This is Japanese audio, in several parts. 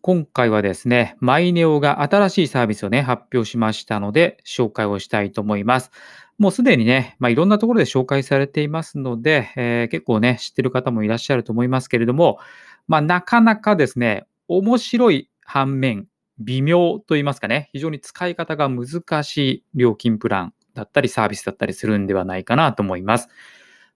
今回はですね、マイネオが新しいサービスをね、発表しましたので、紹介をしたいと思います。もうすでにね、まあ、いろんなところで紹介されていますので、えー、結構ね、知ってる方もいらっしゃると思いますけれども、まあ、なかなかですね、面白い反面、微妙と言いますかね、非常に使い方が難しい料金プランだったりサービスだったりするんではないかなと思います。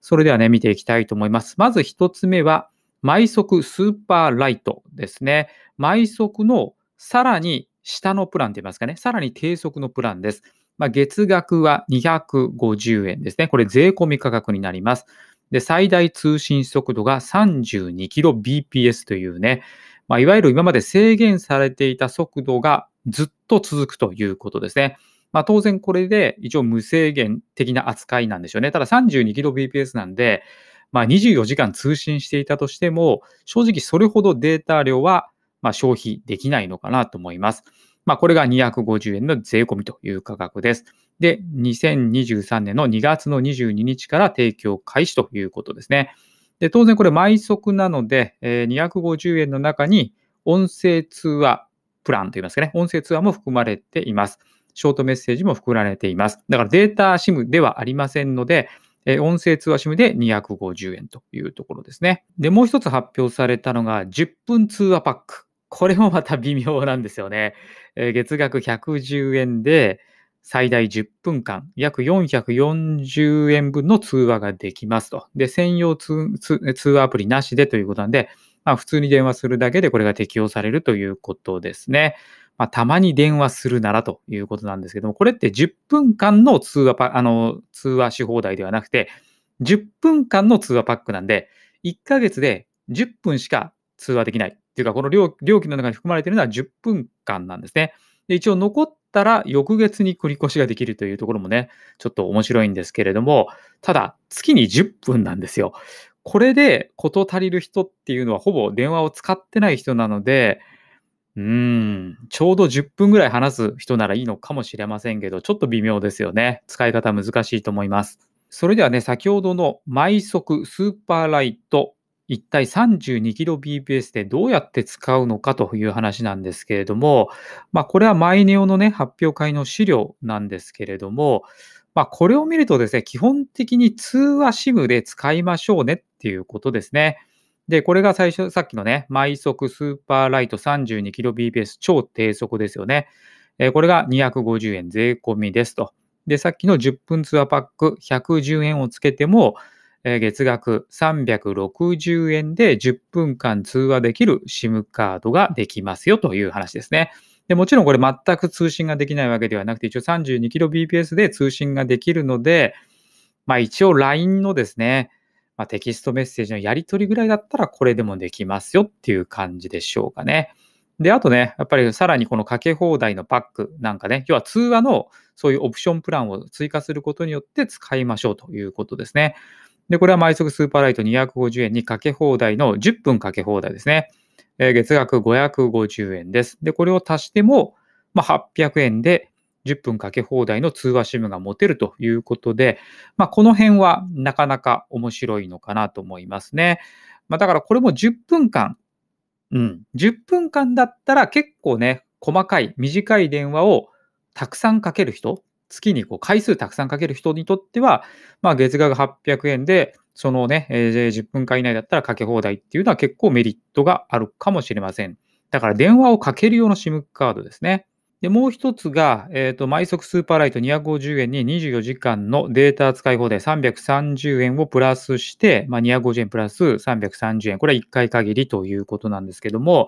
それではね、見ていきたいと思います。まず一つ目は、毎速スーパーライトですね。毎速のさらに下のプランといいますかね、さらに低速のプランです。まあ、月額は250円ですね。これ税込み価格になります。で、最大通信速度が 32kbps というね、まあ、いわゆる今まで制限されていた速度がずっと続くということですね。まあ、当然これで一応無制限的な扱いなんでしょうね。ただ 32kbps なんで、まあ、24時間通信していたとしても、正直それほどデータ量はま消費できないのかなと思います。まあ、これが250円の税込みという価格です。で、2023年の2月の22日から提供開始ということですね。で、当然これ、毎速なので、え250円の中に音声通話プランといいますかね、音声通話も含まれています。ショートメッセージも含まれています。だからデータ SIM ではありませんので、え音声通話シムで250円というところですね。で、もう一つ発表されたのが10分通話パック。これもまた微妙なんですよね。え月額110円で、最大10分間、約440円分の通話ができますと。で、専用通話アプリなしでということなんで、まあ、普通に電話するだけでこれが適用されるということですね。まあ、たまに電話するならということなんですけども、これって10分間の通話パ、あの、通話し放題ではなくて、10分間の通話パックなんで、1ヶ月で10分しか通話できない。というか、この料金の中に含まれているのは10分間なんですね。で一応残ったら翌月に繰り越しができるというところもね、ちょっと面白いんですけれども、ただ月に10分なんですよ。これで事足りる人っていうのはほぼ電話を使ってない人なので、うん、ちょうど10分ぐらい話す人ならいいのかもしれませんけど、ちょっと微妙ですよね。使い方難しいと思います。それではね、先ほどの毎速スーパーライト、一体 32kbps でどうやって使うのかという話なんですけれども、まあ、これはマイネオのね、発表会の資料なんですけれども、まあ、これを見るとですね、基本的に通話 SIM で使いましょうねっていうことですね。で、これが最初、さっきのね、毎速スーパーライト 32kbps 超低速ですよね。えこれが250円税込みですと。で、さっきの10分ツアーパック110円をつけても、え月額360円で10分間通話できる SIM カードができますよという話ですね。でもちろんこれ全く通信ができないわけではなくて、一応 32kbps で通信ができるので、まあ一応 LINE のですね、まあ、テキストメッセージのやり取りぐらいだったらこれでもできますよっていう感じでしょうかね。で、あとね、やっぱりさらにこのかけ放題のパックなんかね、要は通話のそういうオプションプランを追加することによって使いましょうということですね。で、これは毎速スーパーライト250円にかけ放題の10分かけ放題ですね。え月額550円です。で、これを足しても、まあ、800円で10分かけ放題の通話 SIM が持てるということで、まあ、この辺はなかなか面白いのかなと思いますね。まあ、だからこれも10分間、うん、10分間だったら結構ね、細かい、短い電話をたくさんかける人、月にこう回数たくさんかける人にとっては、まあ、月額800円で、そのね、えー、10分間以内だったらかけ放題っていうのは結構メリットがあるかもしれません。だから電話をかける用の SIM カードですね。で、もう一つが、えっ、ー、と、毎速スーパーライト250円に24時間のデータ使い放題330円をプラスして、まあ、250円プラス330円。これは1回限りということなんですけども、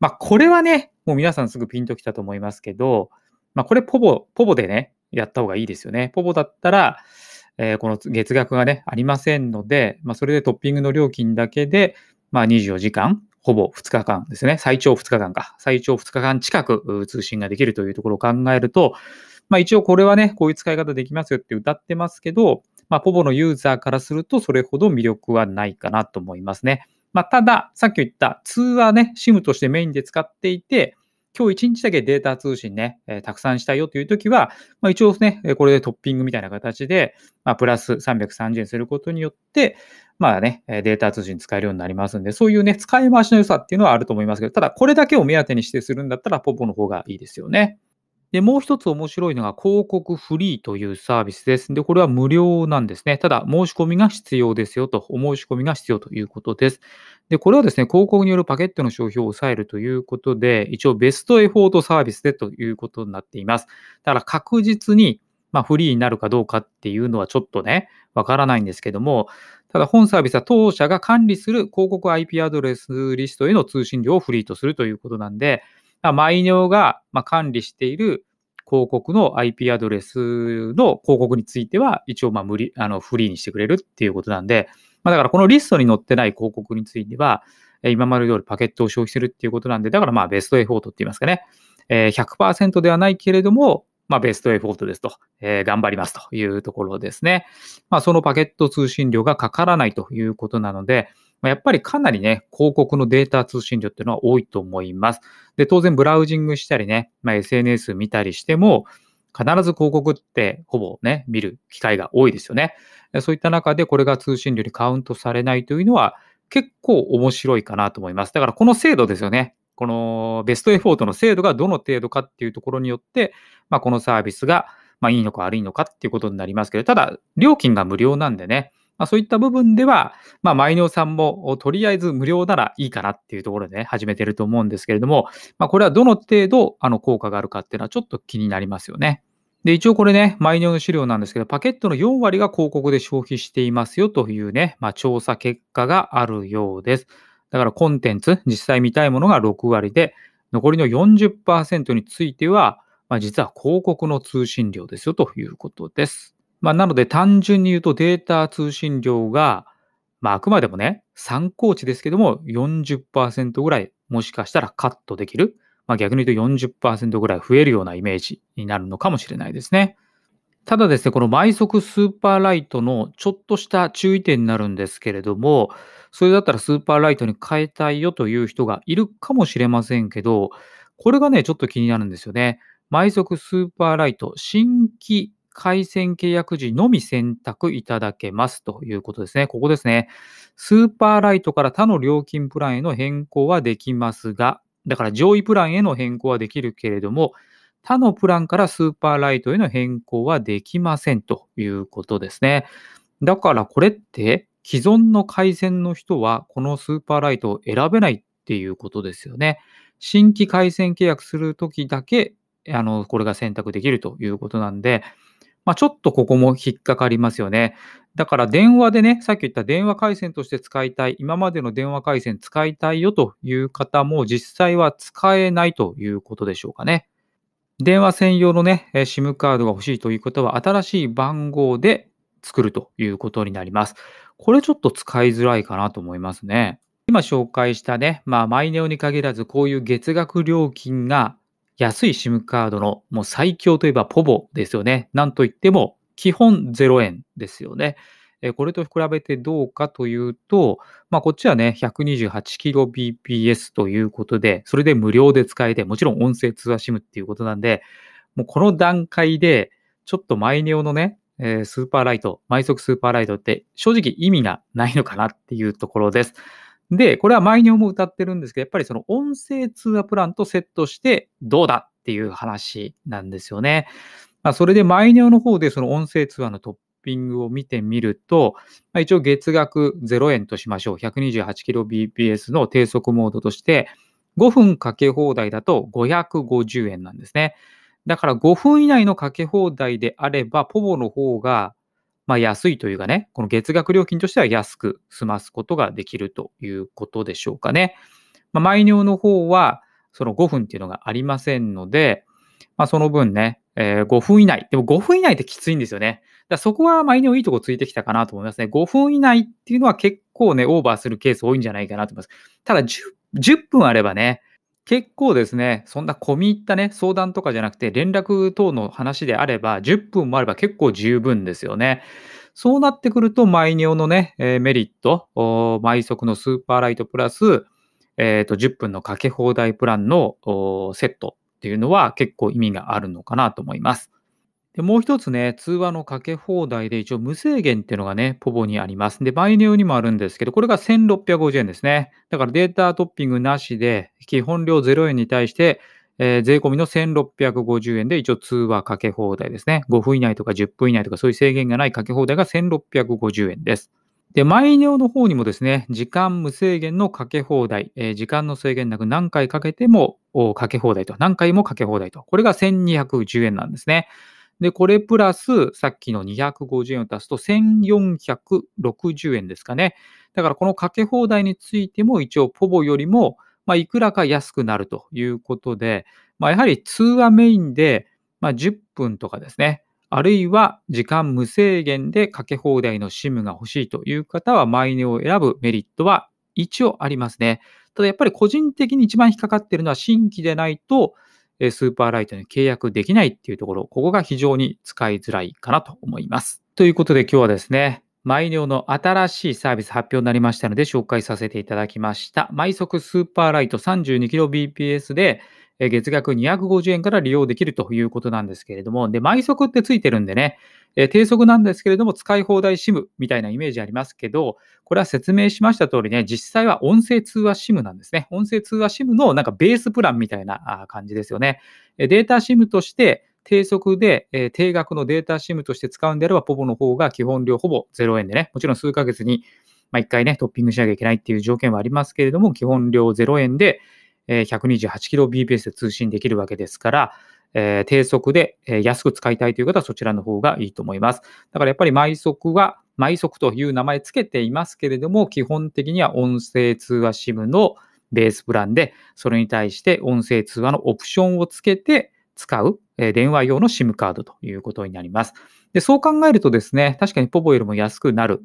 まあ、これはね、もう皆さんすぐピンときたと思いますけど、まあ、これポボ、ポボでね、やった方がいいですよね。ポボだったら、えー、この月額がね、ありませんので、まあ、それでトッピングの料金だけで、まあ、24時間ほぼ2日間ですね、最長2日間か、最長2日間近く通信ができるというところを考えると、まあ、一応これはね、こういう使い方できますよって歌ってますけど、まあ、ポボのユーザーからするとそれほど魅力はないかなと思いますね。まあ、ただ、さっき言った通話ね、SIM としてメインで使っていて、今日1日だけデータ通信ね、えー、たくさんしたいよというときは、まあ、一応ね、これでトッピングみたいな形で、まあ、プラス330円することによって、まあね、データ通信使えるようになりますんで、そういうね、使い回しの良さっていうのはあると思いますけど、ただこれだけを目当てにしてするんだったら、ポポの方がいいですよね。で、もう一つ面白いのが広告フリーというサービスです。で、これは無料なんですね。ただ、申し込みが必要ですよと、お申し込みが必要ということです。で、これはですね、広告によるパケットの消費を抑えるということで、一応ベストエフォートサービスでということになっています。だから確実に、まあ、フリーになるかどうかっていうのはちょっとね、わからないんですけども、ただ、本サービスは当社が管理する広告 IP アドレスリストへの通信量をフリーとするということなんで、まあ、マイネオがま管理している広告の IP アドレスの広告については、一応ま無理あのフリーにしてくれるっていうことなんで、まあ、だからこのリストに載ってない広告については、今まで通りパケットを消費するっていうことなんで、だからまあベストエフォートって言いますかね、100%ではないけれども、まあ、ベストエフォートですと、えー、頑張りますというところですね。まあ、そのパケット通信量がかからないということなので、やっぱりかなりね、広告のデータ通信量っていうのは多いと思います。で、当然ブラウジングしたりね、まあ、SNS 見たりしても、必ず広告ってほぼね、見る機会が多いですよね。そういった中でこれが通信量にカウントされないというのは結構面白いかなと思います。だからこの制度ですよね。このベストエフォートの精度がどの程度かっていうところによって、まあ、このサービスが、まあ、いいのか悪いのかっていうことになりますけど、ただ、料金が無料なんでね、まあ、そういった部分では、まあ、マイノさんもとりあえず無料ならいいかなっていうところでね、始めてると思うんですけれども、まあ、これはどの程度あの効果があるかっていうのはちょっと気になりますよね。で、一応これね、マイニョの資料なんですけど、パケットの4割が広告で消費していますよというね、まあ、調査結果があるようです。だからコンテンツ、実際見たいものが6割で、残りの40%については、まあ、実は広告の通信量ですよということです。まあ、なので単純に言うとデータ通信量が、まあ、あくまでもね、参考値ですけども40%ぐらいもしかしたらカットできる。まあ、逆に言うと40%ぐらい増えるようなイメージになるのかもしれないですね。ただですね、この倍速スーパーライトのちょっとした注意点になるんですけれども、それだったらスーパーライトに変えたいよという人がいるかもしれませんけど、これがね、ちょっと気になるんですよね。毎速スーパーライト、新規回線契約時のみ選択いただけますということですね。ここですね。スーパーライトから他の料金プランへの変更はできますが、だから上位プランへの変更はできるけれども、他のプランからスーパーライトへの変更はできませんということですね。だからこれって既存の回線の人はこのスーパーライトを選べないっていうことですよね。新規回線契約するときだけ、あの、これが選択できるということなんで、まあ、ちょっとここも引っかかりますよね。だから電話でね、さっき言った電話回線として使いたい、今までの電話回線使いたいよという方も実際は使えないということでしょうかね。電話専用のね、SIM カードが欲しいという方は新しい番号で作るということになります。これちょっと使いづらいかなと思いますね。今紹介したね、まあ、マイネオに限らず、こういう月額料金が安い SIM カードのもう最強といえばポボですよね。なんといっても基本0円ですよね。これと比べてどうかというと、まあ、こっちはね、128kbps ということで、それで無料で使えて、もちろん音声通話 SIM っていうことなんで、もうこの段階で、ちょっとマイネオのね、えー、スーパーライト、毎速スーパーライトって正直意味がないのかなっていうところです。で、これはマイ毎オも歌ってるんですけど、やっぱりその音声通話プランとセットしてどうだっていう話なんですよね。まあ、それでマイ毎オの方でその音声通話のトッピングを見てみると、まあ、一応月額0円としましょう。128kbps の低速モードとして、5分かけ放題だと550円なんですね。だから5分以内のかけ放題であれば、ポボの方が、まあ、安いというかね、この月額料金としては安く済ますことができるということでしょうかね。まあ、マイの方は、その5分っていうのがありませんので、まあ、その分ね、えー、5分以内。でも5分以内ってきついんですよね。だそこはマイいいとこついてきたかなと思いますね。5分以内っていうのは結構ね、オーバーするケース多いんじゃないかなと思います。ただ10、10分あればね、結構ですね、そんな込み入ったね、相談とかじゃなくて、連絡等の話であれば、10分もあれば結構十分ですよね。そうなってくると、毎尿のね、えーメリット、毎速のスーパーライトプラス、えーと10分のかけ放題プランのセットっていうのは結構意味があるのかなと思います。で、もう一つね、通話のかけ放題で一応無制限っていうのがね、ポボにあります。で、マイネオにもあるんですけど、これが1650円ですね。だからデータトッピングなしで、基本料0円に対して、えー、税込みの1650円で一応通話かけ放題ですね。5分以内とか10分以内とかそういう制限がないかけ放題が1650円です。で、マイネオの方にもですね、時間無制限のかけ放題、えー、時間の制限なく何回かけてもかけ放題と、何回もかけ放題と、これが1210円なんですね。で、これプラス、さっきの250円を足すと1460円ですかね。だからこのかけ放題についても一応ポボよりも、まあ、いくらか安くなるということで、まあ、やはり通話メインで、まあ、10分とかですね。あるいは時間無制限でかけ放題の SIM が欲しいという方はマイネを選ぶメリットは一応ありますね。ただやっぱり個人的に一番引っかかっているのは新規でないと、スーパーライトに契約できないっていうところ、ここが非常に使いづらいかなと思います。ということで今日はですね、マイネオの新しいサービス発表になりましたので紹介させていただきました。毎速スーパーライト 32kbps で月額250円から利用できるということなんですけれども、で、毎速ってついてるんでね、え低速なんですけれども使い放題 SIM みたいなイメージありますけど、これは説明しました通りね、実際は音声通話 SIM なんですね。音声通話 SIM のなんかベースプランみたいな感じですよね。データ SIM として、低速で、えー、定額のデータ SIM として使うんであれば、ポボの方が基本料ほぼ0円でね、もちろん数ヶ月に、まあ、1回ね、トッピングしなきゃいけないっていう条件はありますけれども、基本料0円で、え 128kbps で通信できるわけですから、えー、低速で、え安く使いたいという方はそちらの方がいいと思います。だからやっぱり毎速は、毎速という名前つけていますけれども、基本的には音声通話 SIM のベースプランで、それに対して音声通話のオプションをつけて、使う、え電話用の SIM カードということになります。で、そう考えるとですね、確かにポボよりも安くなる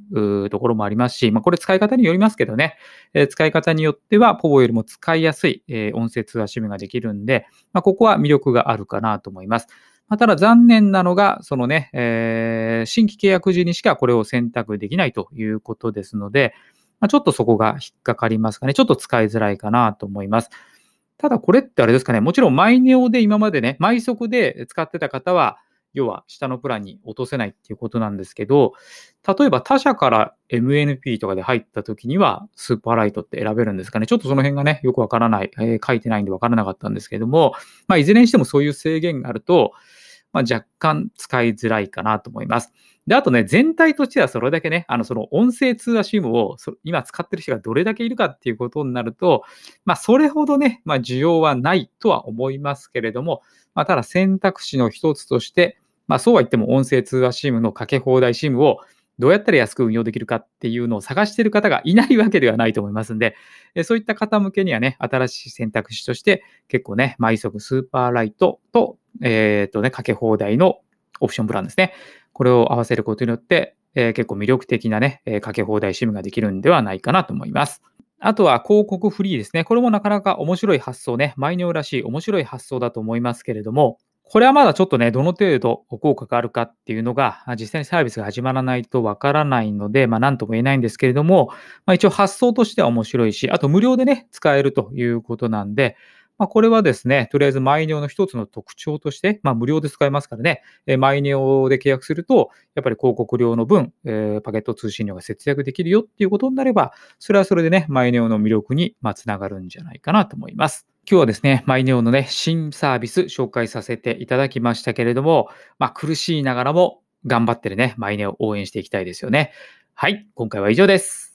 ところもありますし、まあ、これ使い方によりますけどね、えー、使い方によってはポボよりも使いやすい、えー、音声通話 SIM ができるんで、まあ、ここは魅力があるかなと思います。まあ、ただ残念なのが、そのね、えー、新規契約時にしかこれを選択できないということですので、まちょっとそこが引っかかりますかね。ちょっと使いづらいかなと思います。ただこれってあれですかね、もちろん毎ネオで今までね、毎速で使ってた方は、要は下のプランに落とせないっていうことなんですけど、例えば他社から MNP とかで入った時にはスーパーライトって選べるんですかね。ちょっとその辺がね、よくわからない、えー、書いてないんでわからなかったんですけども、まあ、いずれにしてもそういう制限があると、まあ、若干使いづらいかなと思います。で、あとね、全体としてはそれだけね、あの、その音声通話シームを今使ってる人がどれだけいるかっていうことになると、まあ、それほどね、まあ、需要はないとは思いますけれども、まあ、ただ選択肢の一つとして、まあ、そうは言っても音声通話シームのかけ放題シームを、どうやったら安く運用できるかっていうのを探している方がいないわけではないと思いますんで、そういった方向けにはね、新しい選択肢として結構ね、毎速スーパーライトと、えっ、ー、とね、かけ放題のオプションプランですね。これを合わせることによって、えー、結構魅力的なね、えかけ放題趣味ができるんではないかなと思います。あとは広告フリーですね。これもなかなか面白い発想ね。マイネオらしい面白い発想だと思いますけれども、これはまだちょっとね、どの程度効果があるかっていうのが、実際にサービスが始まらないとわからないので、まあ何とも言えないんですけれども、まあ一応発想としては面白いし、あと無料でね、使えるということなんで、まあ、これはですね、とりあえずマイネオの一つの特徴として、まあ、無料で使えますからね、えー、マイネオで契約すると、やっぱり広告料の分、えー、パケット通信料が節約できるよっていうことになれば、それはそれでね、マイネオの魅力に、まあ、つながるんじゃないかなと思います。今日はですね、マイネオのね、新サービス紹介させていただきましたけれども、まあ、苦しいながらも頑張ってるね、マイネオを応援していきたいですよね。はい、今回は以上です。